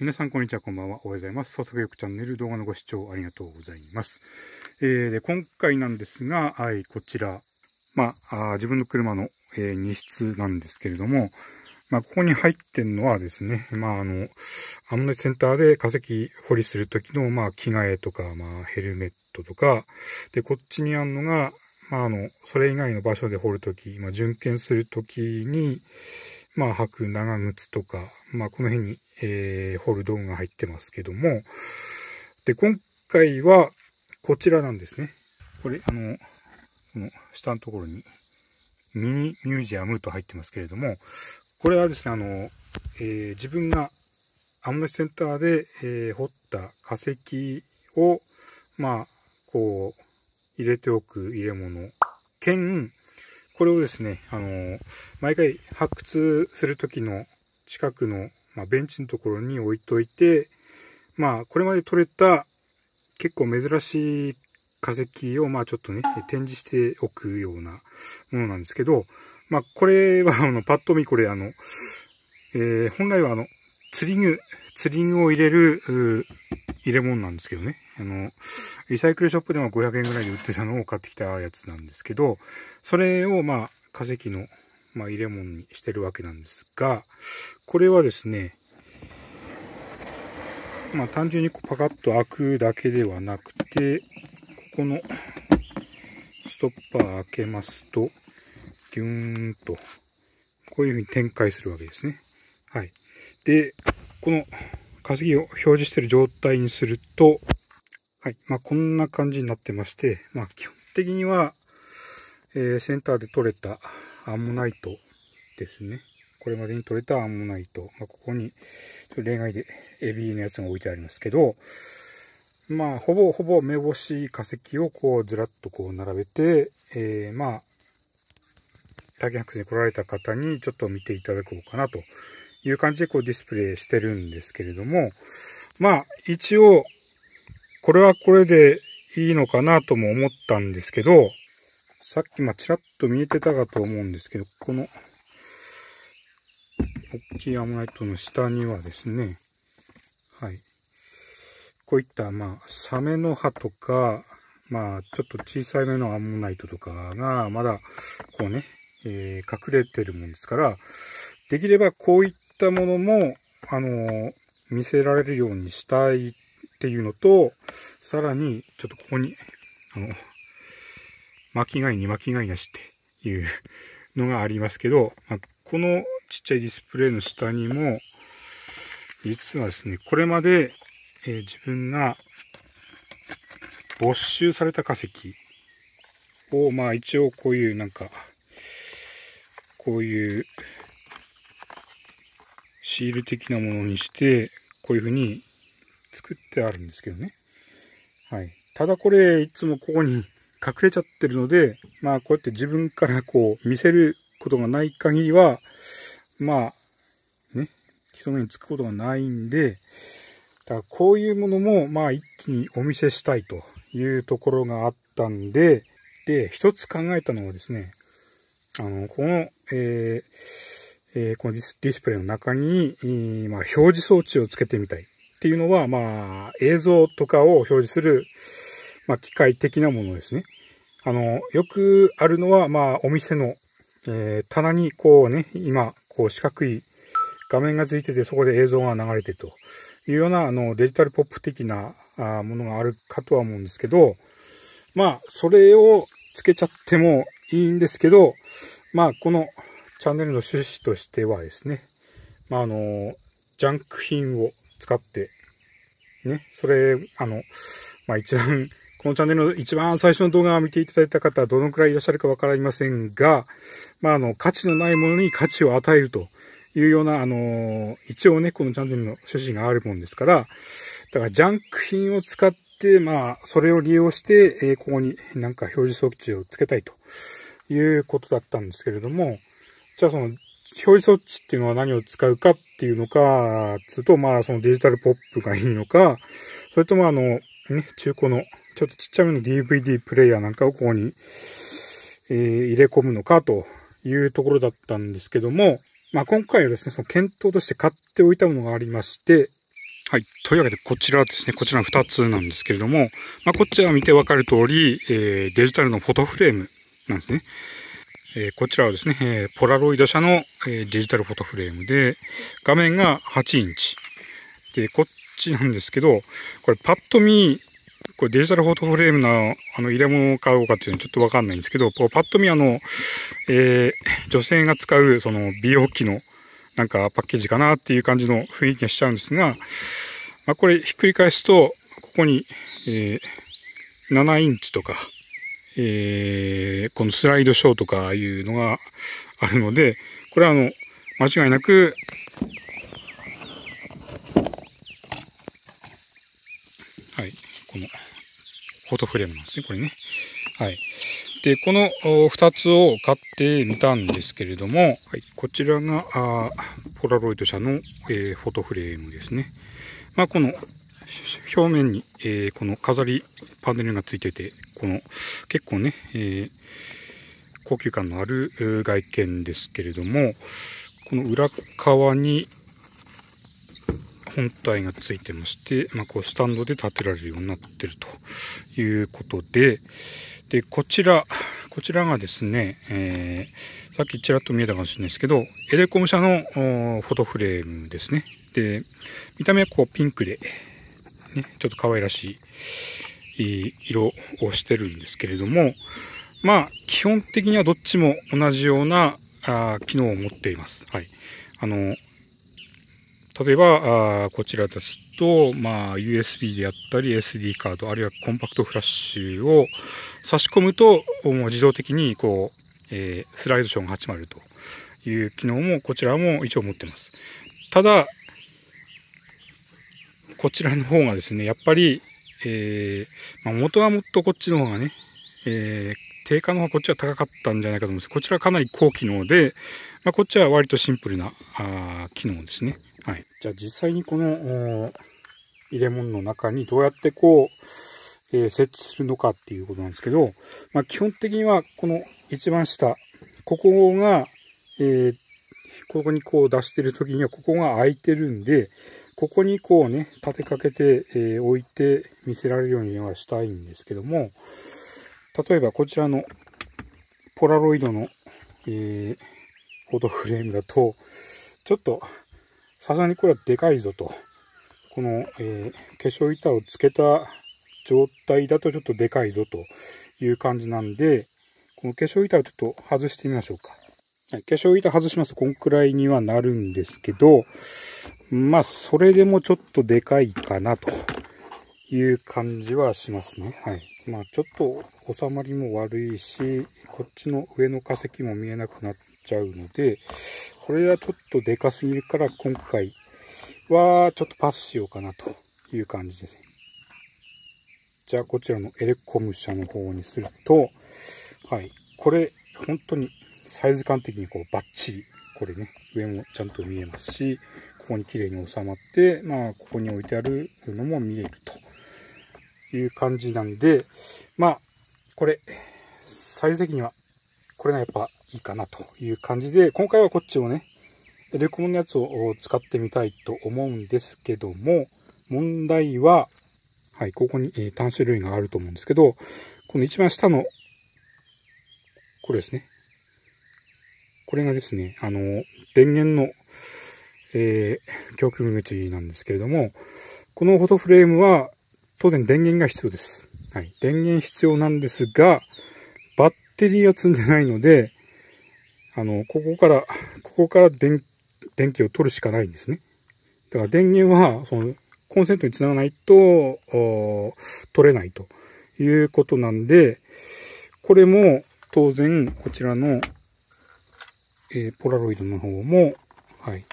皆さんこんにちは、こんばんは。おはようございます。創作力チャンネル動画のご視聴ありがとうございます。えー、で今回なんですが、はい、こちら、まあ、あ自分の車の、えー、荷室なんですけれども、まあ、ここに入ってんのはですね、まあ、あの、アムネセンターで化石掘りするときの、まあ、着替えとか、まあ、ヘルメットとか、で、こっちにあるのが、まあ、あの、それ以外の場所で掘るとき、まあ、巡検するときに、まあ、履く長靴とか、まあ、この辺にえー、ホルドンが入ってますけども、で、今回はこちらなんですね。これ、あの、この下のところにミニミュージアムと入ってますけれども、これはですね、あの、えー、自分がアムネセンターで、えー、掘った化石を、まあ、こう、入れておく入れ物、兼、これをですね、あの、毎回発掘するときの近くのまあ、ベンチのところに置いといて、まあ、これまで取れた結構珍しい化石を、まあ、ちょっとね、展示しておくようなものなんですけど、まあ、これは、あの、パッと見、これ、あの、えー、本来は、あの、釣り具、釣り具を入れる、入れ物なんですけどね。あの、リサイクルショップでも500円ぐらいで売ってたのを買ってきたやつなんですけど、それを、まあ、化石のまあ、入れ物にしてるわけなんですが、これはですね、まあ、単純にパカッと開くだけではなくて、ここのストッパー開けますと、ギューンと、こういうふうに展開するわけですね。はい。で、この化石を表示している状態にすると、はい。まあ、こんな感じになってまして、まあ、基本的には、えー、センターで取れたアンモナイトですね。これまでに取れたアンモナイト。まあ、ここに、例外でエビのやつが置いてありますけど、まあ、ほぼほぼ目星化石をこうずらっとこう並べて、えー、まあ、竹博士に来られた方にちょっと見ていただこうかなという感じでこうディスプレイしてるんですけれども、まあ、一応、これはこれでいいのかなとも思ったんですけど、さっき、まあ、ちらっと見えてたかと思うんですけど、この、大きいアムライトの下にはですね、はい。こういった、まあ、サメの葉とか、まあ、ちょっと小さい目のアンモナイトとかが、まだ、こうね、えー、隠れてるもんですから、できればこういったものも、あのー、見せられるようにしたいっていうのと、さらに、ちょっとここに、あの、巻き貝に巻き貝なしっていうのがありますけど、まあ、このちっちゃいディスプレイの下にも、実はですね、これまで、えー、自分が没収された化石を、まあ一応こういうなんか、こういうシール的なものにして、こういうふうに作ってあるんですけどね。はい。ただこれ、いつもここに隠れちゃってるので、まあこうやって自分からこう見せることがない限りは、まあ、ね、人目につくことがないんで、だからこういうものも、まあ一気にお見せしたいというところがあったんで、で、一つ考えたのはですね、あの、この、えーえー、このディスプレイの中に、えー、まあ、表示装置をつけてみたいっていうのは、まあ、映像とかを表示する、まあ、機械的なものですね。あの、よくあるのは、まあ、お店の、えー、棚にこうね、今、こう四角い画面がついてて、そこで映像が流れてというような、あの、デジタルポップ的なあものがあるかとは思うんですけど、まあ、それをつけちゃってもいいんですけど、まあ、このチャンネルの趣旨としてはですね、まあ、あの、ジャンク品を使って、ね、それ、あの、まあ一番このチャンネルの一番最初の動画を見ていただいた方はどのくらいいらっしゃるかわかりませんが、まあ、あの、価値のないものに価値を与えるというような、あの、一応ね、このチャンネルの趣旨があるもんですから、だからジャンク品を使って、まあ、それを利用して、えー、ここになんか表示装置をつけたいということだったんですけれども、じゃあその、表示装置っていうのは何を使うかっていうのか、つうと、まあ、そのデジタルポップがいいのか、それともあの、ね、中古のちょっとちっちゃめの DVD プレイヤーなんかをここに、えー、入れ込むのかというところだったんですけども、まあ、今回はですね、その検討として買っておいたものがありまして、はい。というわけで、こちらですね。こちらの2つなんですけれども、まあ、こちら見てわかる通り、えー、デジタルのフォトフレームなんですね。えー、こちらはですね、えー、ポラロイド社の、えデジタルフォトフレームで、画面が8インチ。で、こっちなんですけど、これパッと見、これデジタルフォトフレームのあの入れ物買おうかっていうのちょっとわかんないんですけど、こうパッと見あの、えー、女性が使うその美容器のなんかパッケージかなっていう感じの雰囲気がしちゃうんですが、まあ、これひっくり返すと、ここに、えー、7インチとか、えー、このスライドショーとかいうのがあるので、これはあの、間違いなく、はい、この、フォトフレームなんですね、これね。はい。で、この2つを買ってみたんですけれども、はい、こちらがあポラロイド社の、えー、フォトフレームですね。まあ、この表面に、えー、この飾りパネルがついてて、この結構ね、えー、高級感のある外見ですけれども、この裏側に、本体がついてまして、まあ、こうスタンドで立てられるようになってるということで、で、こちら、こちらがですね、えー、さっきちらっと見えたかもしれないですけど、エレコム社のフォトフレームですね。で、見た目はこうピンクで、ね、ちょっと可愛らしい色をしてるんですけれども、まあ、基本的にはどっちも同じようなあ機能を持っています。はい。あの、例えば、あこちらですと、まあ、USB であったり SD カード、あるいはコンパクトフラッシュを差し込むと、もう自動的にこう、えー、スライドショーが始まるという機能も、こちらも一応持ってます。ただ、こちらの方がですね、やっぱり、えー、まあ、元はもっとこっちの方がね、えー、定価の方がこっちは高かったんじゃないかと思いますこちらはかなり高機能で、まあ、こっちは割とシンプルなあ機能ですね。はい、じゃあ実際にこの入れ物の中にどうやってこう、えー、設置するのかっていうことなんですけど、まあ、基本的にはこの一番下、ここが、えー、ここにこう出してる時にはここが空いてるんで、ここにこうね、立てかけて、えー、置いて見せられるようにはしたいんですけども、例えばこちらのポラロイドの、えー、フォトフレームだと、ちょっとさすがにこれはでかいぞと。この、えー、化粧板をつけた状態だとちょっとでかいぞという感じなんで、この化粧板をちょっと外してみましょうか。はい、化粧板外しますとこんくらいにはなるんですけど、まあ、それでもちょっとでかいかなという感じはしますね。はい。まあ、ちょっと収まりも悪いし、こっちの上の化石も見えなくなって、ちゃうので、これはちょっとでかすぎるから今回はちょっとパスしようかなという感じですね。じゃあこちらのエレコム社の方にすると、はい、これ本当にサイズ感的にこうバッチリ、これね、上もちゃんと見えますし、ここに綺麗に収まって、まあ、ここに置いてあるのも見えるという感じなんで、まあ、これ、サイズ的には、これがやっぱいいかなという感じで、今回はこっちをね、レコモンのやつを使ってみたいと思うんですけども、問題は、はい、ここに、えー、種類があると思うんですけど、この一番下の、これですね。これがですね、あの、電源の、えー、供給口なんですけれども、このフォトフレームは、当然電源が必要です。はい。電源必要なんですが、バッテリーは積んでないので、あの、ここから、ここから電、電気を取るしかないんですね。だから電源は、その、コンセントにつながないと、取れないということなんで、これも当然、こちらの、えー、ポラロイドの方も、はい、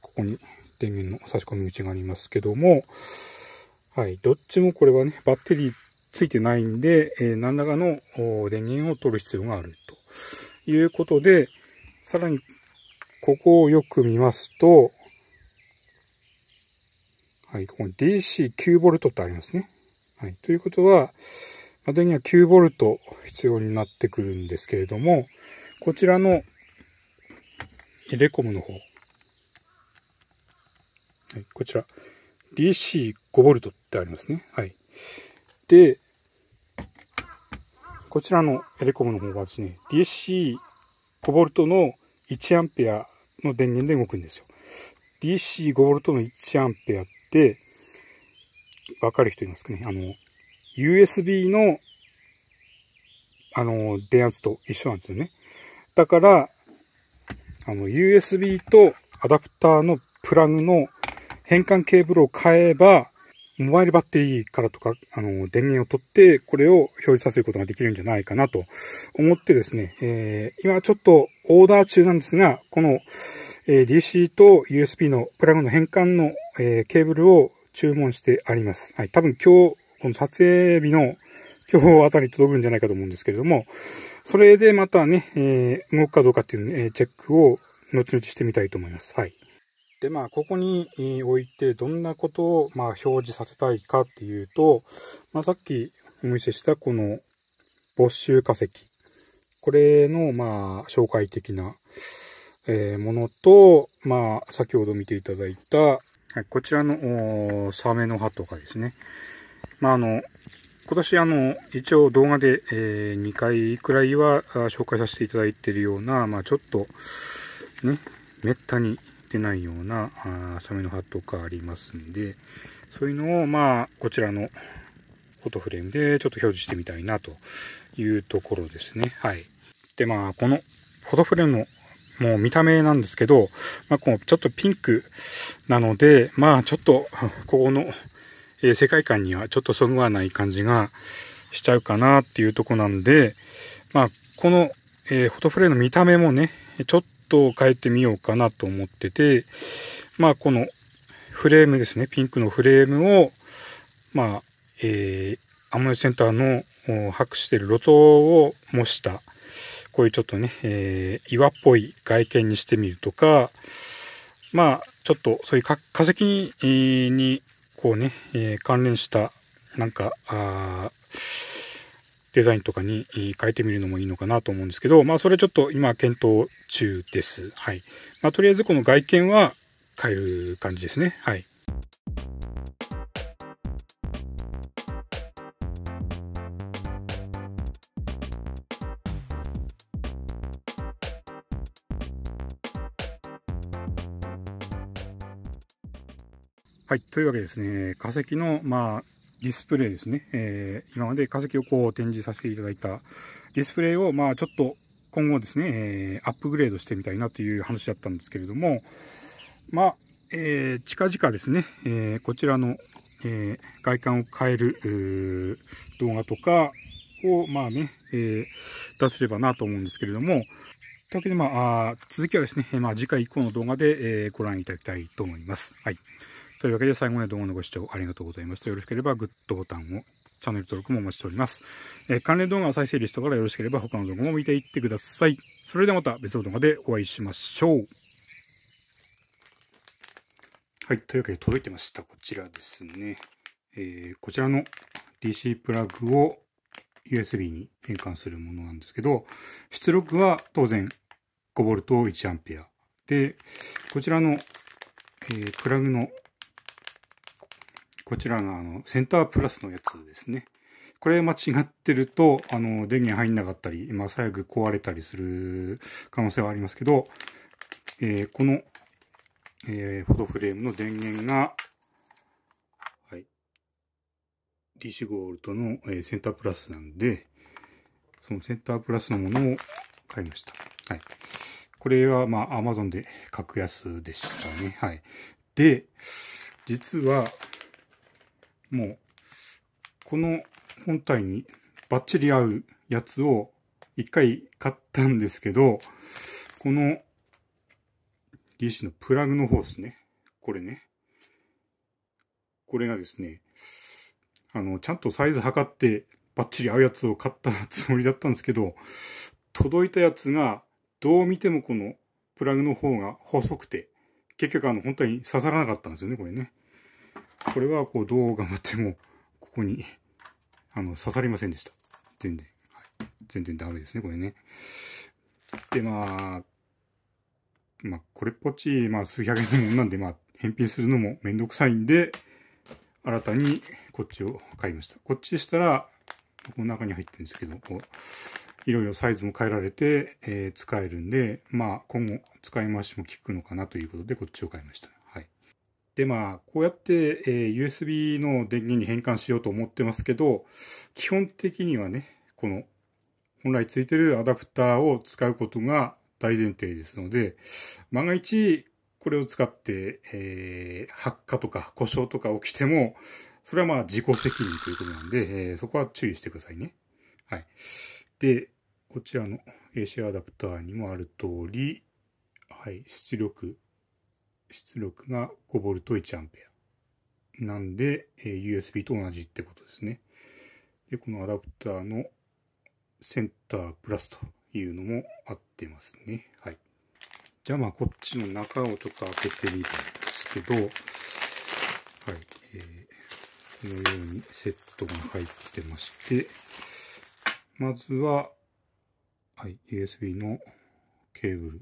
ここに電源の差し込み口がありますけども、はい、どっちもこれはね、バッテリーついてないんで、えー、何らかの電源を取る必要があると。いうことで、さらにここをよく見ますと、はい、ここに DC9V ってありますね。はい、ということは、電源は 9V 必要になってくるんですけれども、こちらのレコムの方、はい、こちら DC5V ってありますね。はい。で、こちらのエレコムの方はですね、DSC 5ボルトの1アンペアの電源で動くんですよ。DSC5 ボルトの1アンペアって、わかる人いますかねあの、USB の、あの、電圧と一緒なんですよね。だから、あの、USB とアダプターのプラグの変換ケーブルを買えば、モバイルバッテリーからとか、あの、電源を取って、これを表示させることができるんじゃないかなと思ってですね、えー、今ちょっとオーダー中なんですが、この、え DC と USB のプラグの変換の、えケーブルを注文してあります。はい。多分今日、この撮影日の今日あたり届くんじゃないかと思うんですけれども、それでまたね、えー、動くかどうかっていう、ね、チェックを後々してみたいと思います。はい。で、まあ、ここに置いてどんなことを、ま表示させたいかっていうと、まあ、さっきお見せしたこの没収化石。これの、まあ、紹介的な、えものと、まあ、先ほど見ていただいた、はい、こちらのサメの葉とかですね。まあ、あの、今年あの、一応動画で、え2回くらいは紹介させていただいているような、まあ、ちょっと、ね、めったにってないようなあサメの葉とかありますんで、そういうのを、まあ、こちらのフォトフレームでちょっと表示してみたいなというところですね。はい。で、まあ、このフォトフレームのもう見た目なんですけど、まあ、こう、ちょっとピンクなので、まあ、ちょっと、ここの、え世界観にはちょっとそぐわない感じがしちゃうかなっていうとこなんで、まあ、この、えー、フォトフレームの見た目もね、ちょっと変えてみようかなと思ってて、まあこのフレームですね、ピンクのフレームを、まあ、えー、アムセンターの博してる路頭を模した、こういうちょっとね、えー、岩っぽい外見にしてみるとか、まあ、ちょっとそういう化石に、えー、にこうね、えー、関連した、なんか、あデザインとかに変えてみるのもいいのかなと思うんですけど、まあそれちょっと今検討中です。はい。まあとりあえずこの外見は変える感じですね。はい。はい。というわけですね。化石の、まあ、ディスプレイですね、えー、今まで化石をこう展示させていただいたディスプレイを、まあ、ちょっと今後ですね、えー、アップグレードしてみたいなという話だったんですけれども、まあ、えー、近々ですね、えこちらの、え外観を変える動画とかを、まあね、え出せればなと思うんですけれども、というわけで、まあ、続きはですね、まあ、次回以降の動画で、えご覧いただきたいと思います。はい。というわけで最後まで動画のご視聴ありがとうございました。よろしければグッドボタンを、チャンネル登録もお待ちしております。えー、関連動画を再生リストからよろしければ他の動画も見ていってください。それではまた別の動画でお会いしましょう。はい。というわけで届いてました。こちらですね。えー、こちらの DC プラグを USB に変換するものなんですけど、出力は当然 5V1A。で、こちらの、えー、プラグのこちらがあのセンタープラスのやつですね。これ間違ってると、あの、電源入んなかったり、まあ、最悪壊れたりする可能性はありますけど、えー、この、えー、フォトフレームの電源が、はい、DC ゴールドの、えー、センタープラスなんで、そのセンタープラスのものを買いました。はい。これは、まあ、Amazon で格安でしたね。はい。で、実は、もう、この本体にバッチリ合うやつを一回買ったんですけど、この DC のプラグの方ですね。これね。これがですね、あの、ちゃんとサイズ測ってバッチリ合うやつを買ったつもりだったんですけど、届いたやつがどう見てもこのプラグの方が細くて、結局あの本体に刺さらなかったんですよね、これね。これはこうどう頑張ってもここにあの刺さりませんでした。全然、はい、全然ダメですね、これね。で、まあ、まあ、これっぽっち、まあ、数百円のもんなんで、まあ、返品するのもめんどくさいんで、新たにこっちを買いました。こっちでしたら、この中に入ってるんですけど、こういろいろサイズも変えられて、えー、使えるんで、まあ、今後使い回しも効くのかなということで、こっちを買いました。でまあ、こうやって、えー、USB の電源に変換しようと思ってますけど、基本的にはね、この本来ついてるアダプターを使うことが大前提ですので、万が一これを使って、えー、発火とか故障とか起きても、それはまあ自己責任ということなんで、えー、そこは注意してくださいね。はい。で、こちらの AC アダプターにもある通り、はい、出力出力が 5V1A なんで、え USB と同じってことですねでこのアダプターのセンタープラスというのも合ってますねはいじゃあまあこっちの中をちょっと開けてみたんですけどはい、えー、このようにセットが入ってましてまずは、はい、USB のケーブル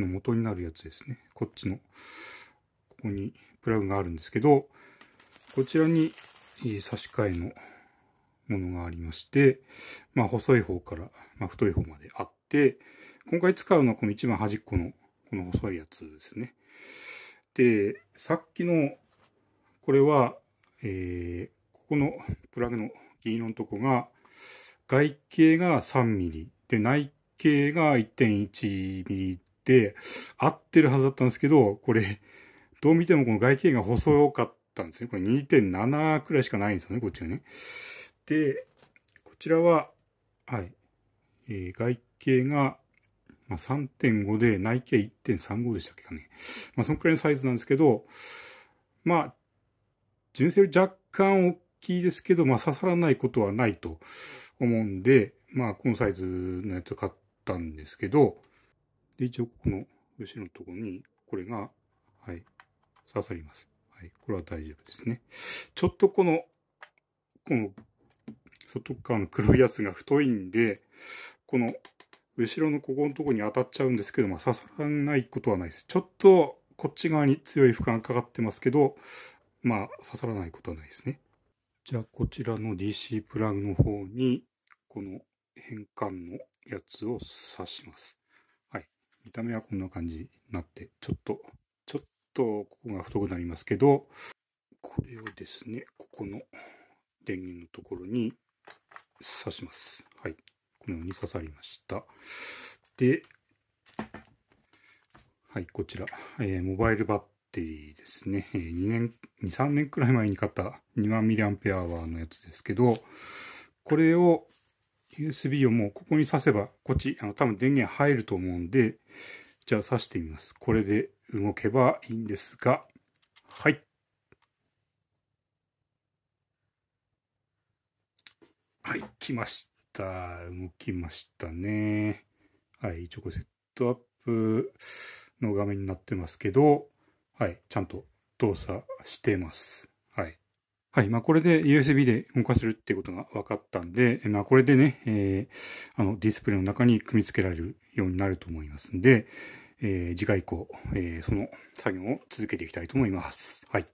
の元になるやつですね。こっちの、ここにプラグがあるんですけど、こちらに差し替えのものがありまして、まあ、細い方から、まあ、太い方まであって、今回使うのはこの一番端っこの、この細いやつですね。で、さっきの、これは、えー、ここのプラグの銀色のとこが、外径が 3mm で、内径が 1.1mm、合ってるはずだったんですけど、これ、どう見てもこの外径が細かったんですね。これ2.7くらいしかないんですよね、こっちがね。で、こちらは、はい、えー、外径が、まあ、3.5で内径1.35でしたっけかね。まあ、そのくらいのサイズなんですけど、まあ、純正より若干大きいですけど、まあ、刺さらないことはないと思うんで、まあ、このサイズのやつを買ったんですけど、で、一応ここの後ろのところに、これが、はい、刺さります。はい、これは大丈夫ですね。ちょっとこの、この、外側の黒いやつが太いんで、この、後ろのここのとこに当たっちゃうんですけど、まあ、刺さらないことはないです。ちょっと、こっち側に強い負荷がかかってますけど、まあ、刺さらないことはないですね。じゃあ、こちらの DC プラグの方に、この変換のやつを刺します。見た目はこんな感じになって、ちょっと、ちょっとここが太くなりますけど、これをですね、ここの電源のところに刺します。はい。このように刺さりました。で、はい、こちら、えー、モバイルバッテリーですね。えー、2年、2、3年くらい前に買った2万 mAh のやつですけど、これを USB をもうここに挿せば、こっち、あの、多分電源入ると思うんで、じゃあ挿してみます。これで動けばいいんですが、はい。はい、来ました。動きましたね。はい、一応これセットアップの画面になってますけど、はい、ちゃんと動作してます。はい。はい。まあ、これで USB で動かせるっていうことが分かったんで、まあ、これでね、えー、あの、ディスプレイの中に組み付けられるようになると思いますんで、えー、次回以降、えー、その作業を続けていきたいと思います。はい。